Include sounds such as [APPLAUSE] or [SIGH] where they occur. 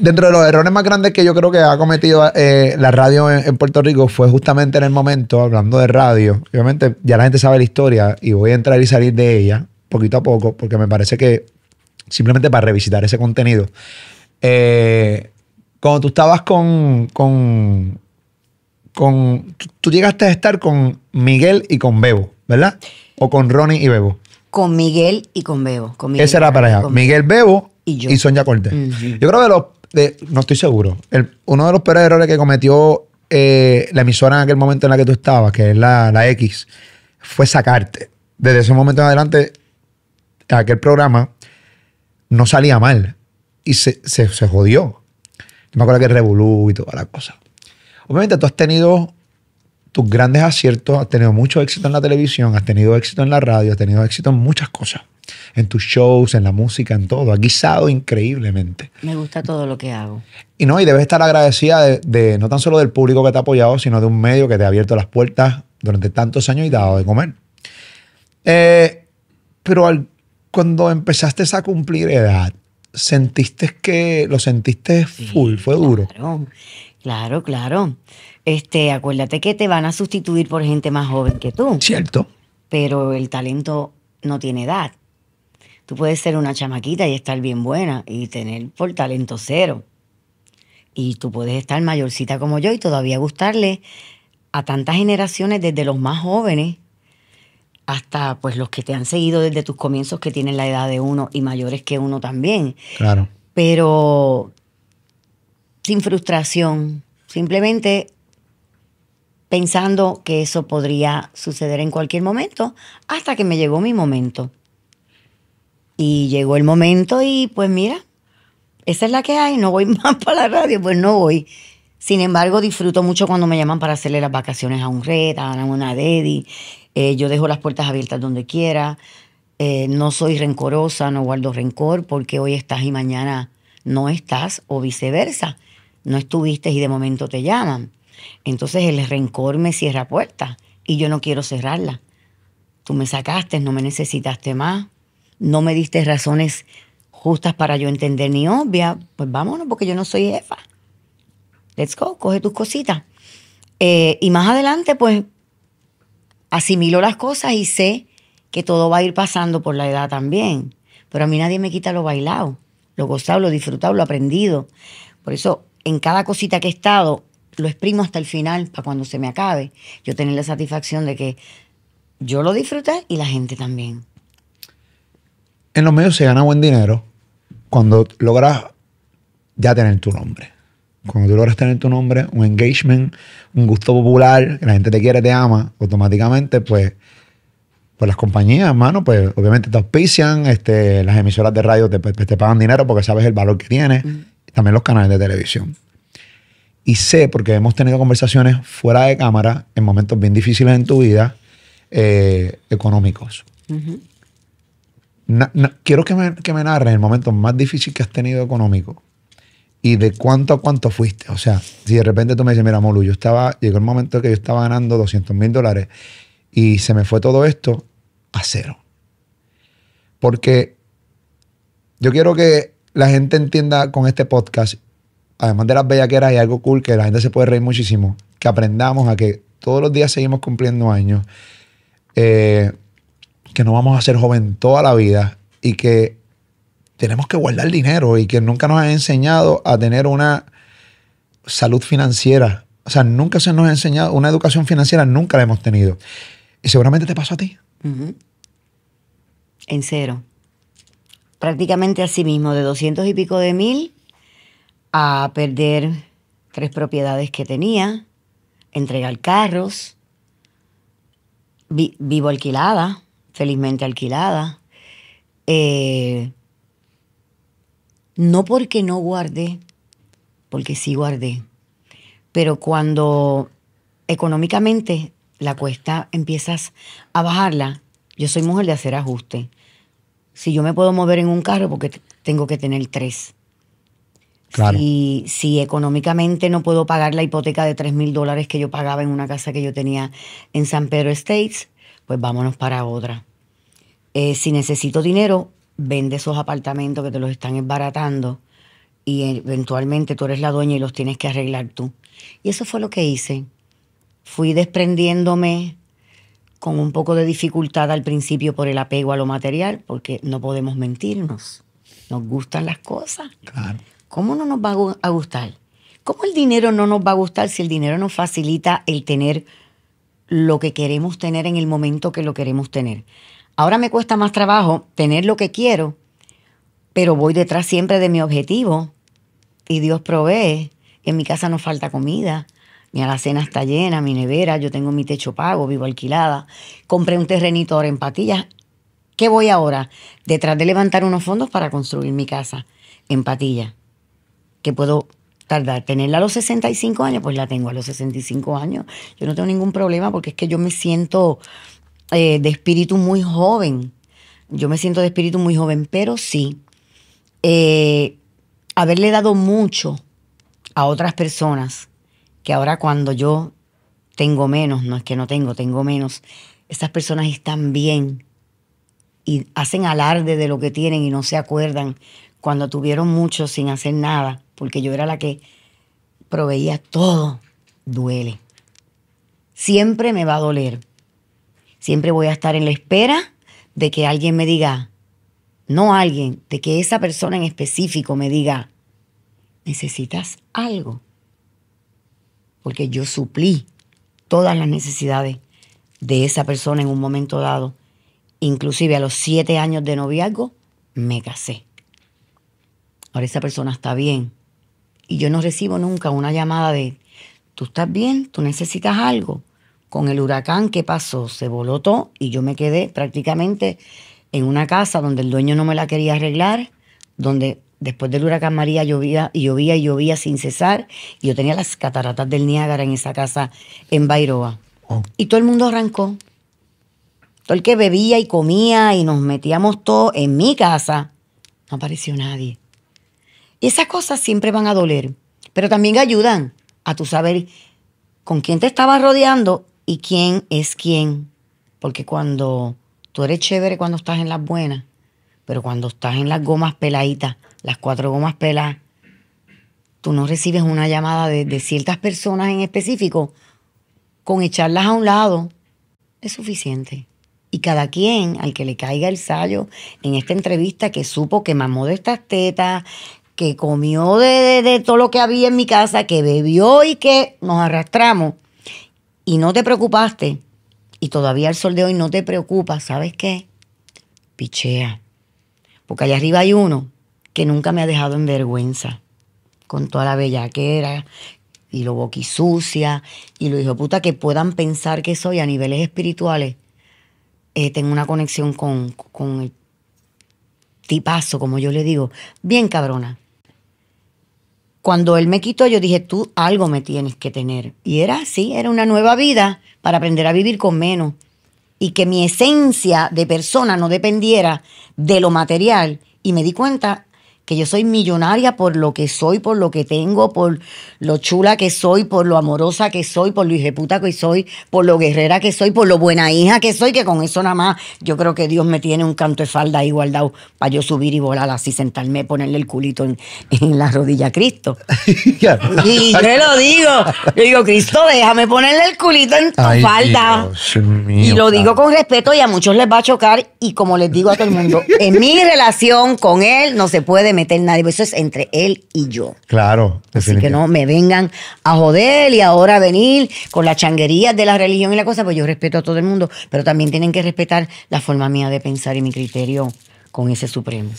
Dentro de los errores más grandes que yo creo que ha cometido eh, la radio en, Puerto Rico fue justamente en el momento, hablando de radio, obviamente ya la gente sabe la historia y voy a entrar y salir de ella poquito a poco, porque me parece que simplemente para revisitar ese contenido. Eh, cuando tú estabas con, con, con tú, llegaste a estar con Miguel y con Bebo, ¿verdad? O con Ronnie y Bebo. Con Miguel y con Bebo. Con Miguel Esa era para allá. Miguel Bebo y, yo. y Sonia Cortés. Yo creo que los no estoy seguro. uno de los peores errores que cometió eh, la emisora en aquel momento en la que tú estabas, que es la, la X, fue sacarte. Desde ese momento en adelante, aquel programa no salía mal y se, se, se jodió. me acuerdo que Revolú y toda la cosa. Obviamente tú has tenido tus grandes aciertos, has tenido mucho éxito en la televisión, has tenido éxito en la radio, has tenido éxito en muchas cosas, en tus shows, en la música, en todo. Has guisado increíblemente. Me gusta todo lo que hago. Y no, y debes estar agradecida de, no tan solo del público que te ha apoyado, sino de un medio que te ha abierto las puertas durante tantos años y te ha dado de comer. Eh, pero cuando empezaste a cumplir edad, ¿sentiste que lo sentiste full? ¿Fue duro? Claro, claro. Este, acuérdate que te van a sustituir por gente más joven que tú. Cierto. Pero el talento no tiene edad. Tú puedes ser una chamaquita y estar bien buena y tener por talento cero. Y tú puedes estar mayorcita como yo y todavía gustarle a tantas generaciones, desde los más jóvenes hasta pues los que te han seguido desde tus comienzos que tienen la edad de uno y mayores que uno también. Claro. Pero sin frustración, simplemente pensando que eso podría suceder en cualquier momento, hasta que me llegó mi momento. Y llegó el momento y pues mira, esa es la que hay, no voy [LAUGHS] más para la radio, pues no voy. Sin embargo, disfruto mucho cuando me llaman para hacerle las vacaciones a un red, a una dedi. Eh, yo dejo las puertas abiertas donde quiera. Eh, no soy rencorosa, no guardo rencor porque hoy estás y mañana no estás o viceversa no estuviste y de momento te llaman. Entonces el rencor me cierra puertas y yo no quiero cerrarla. Tú me sacaste, no me necesitaste más, no me diste razones justas para yo entender ni obvia. Pues vámonos porque yo no soy jefa. Let's go, coge tus cositas. Eh, y más adelante, pues, asimilo las cosas y sé que todo va a ir pasando por la edad también. Pero a mí nadie me quita lo bailado, lo gozado, lo disfrutado, lo aprendido. Por eso en cada cosita que he estado, lo exprimo hasta el final para cuando se me acabe. Yo tener la satisfacción de que yo lo disfruté y la gente también. En los medios se gana buen dinero cuando logras ya tener tu nombre. Cuando tú logras tener tu nombre, un engagement, un gusto popular, que la gente te quiere, te ama, automáticamente, pues, pues las compañías, hermano, pues obviamente te auspician, este, las emisoras de radio te, pagan dinero porque sabes el valor que tienes. Mm también los canales de televisión. Y sé, porque hemos tenido conversaciones fuera de cámara, en momentos bien difíciles en tu vida, eh, económicos. quiero que me, que narres el momento más difícil que has tenido económico y de cuánto a cuánto fuiste. O sea, si de repente tú me dices, mira, Molu, yo estaba, llegó el momento que yo estaba ganando 200 mil dólares y se me fue todo esto a cero. Porque yo quiero que la gente entienda con este podcast, además de las bellaqueras, y algo cool que la gente se puede reír muchísimo, que aprendamos a que todos los días seguimos cumpliendo años, eh, que no vamos a ser joven toda la vida y que tenemos que guardar dinero y que nunca nos han enseñado a tener una salud financiera. O sea, nunca se nos ha enseñado, una educación financiera nunca la hemos tenido. Y seguramente te pasó a ti. En cero prácticamente a sí mismo, de 200 y pico de mil a perder tres propiedades que tenía, entregar carros, vivo alquilada, felizmente alquilada. Eh, no porque no guardé, porque sí guardé, pero cuando económicamente la cuesta empiezas a bajarla, yo soy mujer de hacer ajuste. Si yo me puedo mover en un carro, porque tengo que tener tres. Claro. Si, económicamente no puedo pagar la hipoteca de tres mil dólares que yo pagaba en una casa que yo tenía en San Pedro States, pues vámonos para otra. Eh, si necesito dinero, vende esos apartamentos que te los están esbaratando y eventualmente tú eres la dueña y los tienes que arreglar tú. Y eso fue lo que hice. Fui desprendiéndome con un poco de dificultad al principio por el apego a lo material, porque no podemos mentirnos. Nos gustan las cosas. Claro. ¿Cómo no nos va a gustar? ¿Cómo el dinero no nos va a gustar si el dinero nos facilita el tener lo que queremos tener en el momento que lo queremos tener? Ahora me cuesta más trabajo tener lo que quiero, pero voy detrás siempre de mi objetivo y Dios provee. En mi casa no falta comida, mi alacena está llena, mi nevera, yo tengo mi techo pago, vivo alquilada. Compré un terrenito ahora en Patillas. ¿Qué voy ahora? Detrás de levantar unos fondos para construir mi casa en Patillas, ¿Qué puedo tardar. Tenerla a los 65 años, pues la tengo a los 65 años. Yo no tengo ningún problema porque es que yo me siento eh, de espíritu muy joven. Yo me siento de espíritu muy joven, pero sí, eh, haberle dado mucho a otras personas que ahora cuando yo tengo menos, no es que no tengo, tengo menos, esas personas están bien y hacen alarde de lo que tienen y no se acuerdan cuando tuvieron mucho sin hacer nada, porque yo era la que proveía todo, duele. Siempre me va a doler. Siempre voy a estar en la espera de que alguien me diga, no alguien, de que esa persona en específico me diga, necesitas algo porque yo suplí todas las necesidades de esa persona en un momento dado. Inclusive a los siete años de noviazgo me casé. Ahora esa persona está bien. Y yo no recibo nunca una llamada de, tú estás bien, tú necesitas algo. Con el huracán, que pasó? Se volotó y yo me quedé prácticamente en una casa donde el dueño no me la quería arreglar, donde después del huracán María llovía y llovía y llovía sin cesar. Y yo tenía las cataratas del Niágara en esa casa en Bairoa. Oh. Y todo el mundo arrancó. Todo el que bebía y comía y nos metíamos todos en mi casa, no apareció nadie. Y esas cosas siempre van a doler, pero también ayudan a tu saber con quién te estabas rodeando y quién es quién. Porque cuando tú eres chévere cuando estás en las buenas, pero cuando estás en las gomas peladitas, las cuatro gomas pelas, tú no recibes una llamada de, ciertas personas en específico, con echarlas a un lado es suficiente. Y cada quien al que le caiga el sallo en esta entrevista que supo que mamó de estas tetas, que comió de, de, todo lo que había en mi casa, que bebió y que nos arrastramos. Y no te preocupaste. Y todavía el sol de hoy no te preocupa. ¿Sabes qué? Pichea. Porque allá arriba hay uno que nunca me ha dejado en vergüenza con toda la bellaquera y lo boquisucia y lo dijo puta que puedan pensar que soy a niveles espirituales. Eh, tengo una conexión con, con el tipazo, como yo le digo, bien cabrona. Cuando él me quitó, yo dije, tú algo me tienes que tener. Y era así, era una nueva vida para aprender a vivir con menos. Y que mi esencia de persona no dependiera de lo material. Y me di cuenta que yo soy millonaria por lo que soy, por lo que tengo, por lo chula que soy, por lo amorosa que soy, por lo hijeputa que soy, por lo guerrera que soy, por lo buena hija que soy, que con eso nada más yo creo que Dios me tiene un canto de falda ahí guardado para yo subir y volar así, sentarme, ponerle el culito en, la rodilla a Cristo. [LAUGHS] y yo le lo digo, yo digo, Cristo, déjame ponerle el culito en tu falda. y lo digo con respeto y a muchos les va a chocar y como les digo a todo el mundo, en mi relación con Él no se puede meter nadie, pues eso es entre él y yo. Claro. Así que no me vengan a joder y ahora venir con las changuerías de la religión y la cosa, pues yo respeto a todo el mundo, pero también tienen que respetar la forma mía de pensar y mi criterio con ese supremo.